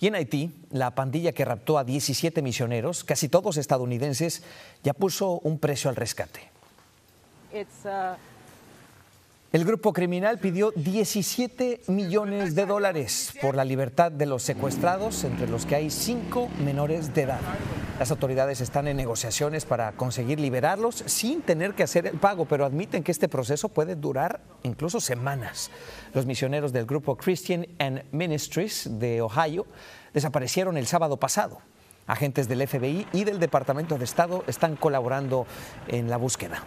Y en Haití, la pandilla que raptó a 17 misioneros, casi todos estadounidenses, ya puso un precio al rescate. Uh, El grupo criminal pidió 17 millones de dólares por la libertad de los secuestrados, entre los que hay cinco menores de edad. Las autoridades están en negociaciones para conseguir liberarlos sin tener que hacer el pago, pero admiten que este proceso puede durar incluso semanas. Los misioneros del grupo Christian and Ministries de Ohio desaparecieron el sábado pasado. Agentes del FBI y del Departamento de Estado están colaborando en la búsqueda.